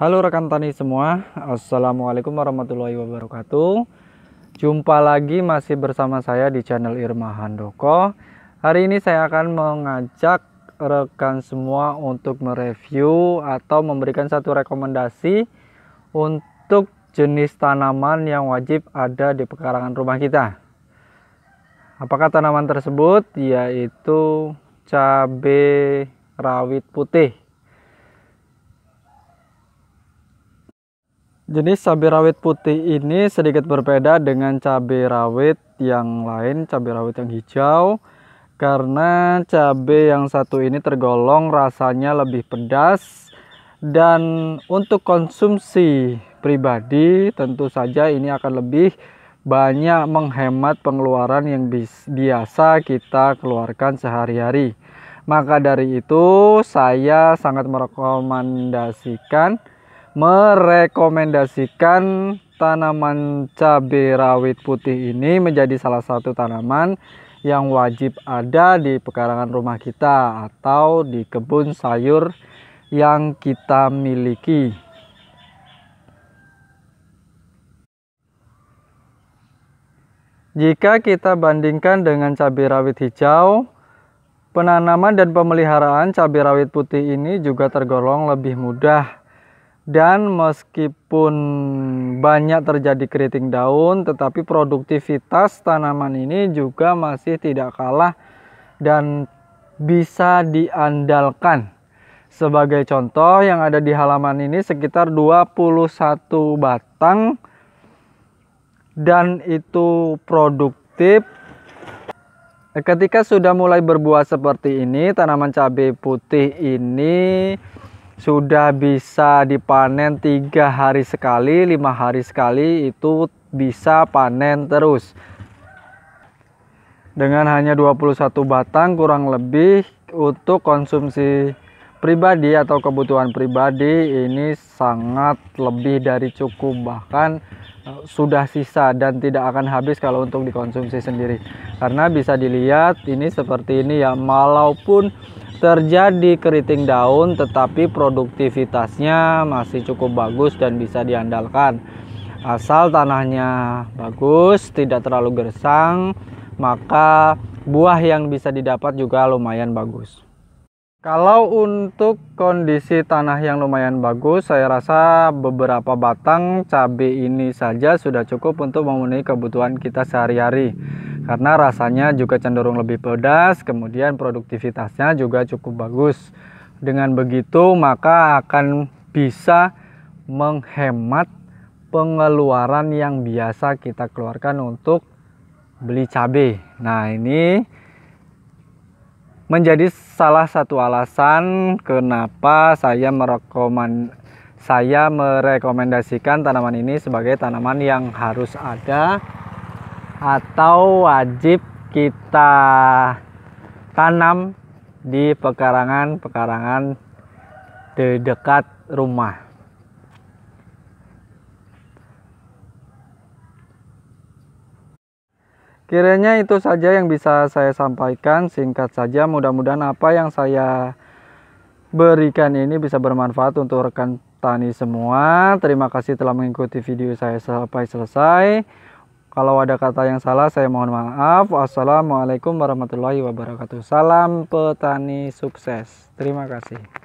Halo rekan tani semua, Assalamualaikum warahmatullahi wabarakatuh Jumpa lagi masih bersama saya di channel Irma Handoko Hari ini saya akan mengajak rekan semua untuk mereview atau memberikan satu rekomendasi Untuk jenis tanaman yang wajib ada di pekarangan rumah kita Apakah tanaman tersebut yaitu cabai rawit putih Jenis cabai rawit putih ini sedikit berbeda dengan cabai rawit yang lain, cabai rawit yang hijau. Karena cabai yang satu ini tergolong rasanya lebih pedas dan untuk konsumsi pribadi tentu saja ini akan lebih banyak menghemat pengeluaran yang biasa kita keluarkan sehari-hari. Maka dari itu saya sangat merekomendasikan merekomendasikan tanaman cabai rawit putih ini menjadi salah satu tanaman yang wajib ada di pekarangan rumah kita atau di kebun sayur yang kita miliki. Jika kita bandingkan dengan cabai rawit hijau, penanaman dan pemeliharaan cabai rawit putih ini juga tergolong lebih mudah dan meskipun banyak terjadi keriting daun tetapi produktivitas tanaman ini juga masih tidak kalah dan bisa diandalkan sebagai contoh yang ada di halaman ini sekitar 21 batang dan itu produktif ketika sudah mulai berbuah seperti ini tanaman cabai putih ini sudah bisa dipanen tiga hari sekali lima hari sekali itu bisa panen terus dengan hanya 21 batang kurang lebih untuk konsumsi pribadi atau kebutuhan pribadi ini sangat lebih dari cukup bahkan eh, sudah sisa dan tidak akan habis kalau untuk dikonsumsi sendiri karena bisa dilihat ini seperti ini ya walaupun terjadi keriting daun tetapi produktivitasnya masih cukup bagus dan bisa diandalkan. Asal tanahnya bagus, tidak terlalu gersang, maka buah yang bisa didapat juga lumayan bagus. Kalau untuk kondisi tanah yang lumayan bagus, saya rasa beberapa batang cabai ini saja sudah cukup untuk memenuhi kebutuhan kita sehari-hari karena rasanya juga cenderung lebih pedas, kemudian produktivitasnya juga cukup bagus. Dengan begitu, maka akan bisa menghemat pengeluaran yang biasa kita keluarkan untuk beli cabai. Nah, ini menjadi salah satu alasan kenapa saya merekomend saya merekomendasikan tanaman ini sebagai tanaman yang harus ada atau wajib kita tanam di pekarangan-pekarangan di dekat rumah. Kiranya itu saja yang bisa saya sampaikan. Singkat saja, mudah-mudahan apa yang saya berikan ini bisa bermanfaat untuk rekan tani semua. Terima kasih telah mengikuti video saya sampai selesai. Kalau ada kata yang salah, saya mohon maaf. Wassalamualaikum warahmatullahi wabarakatuh. Salam petani sukses. Terima kasih.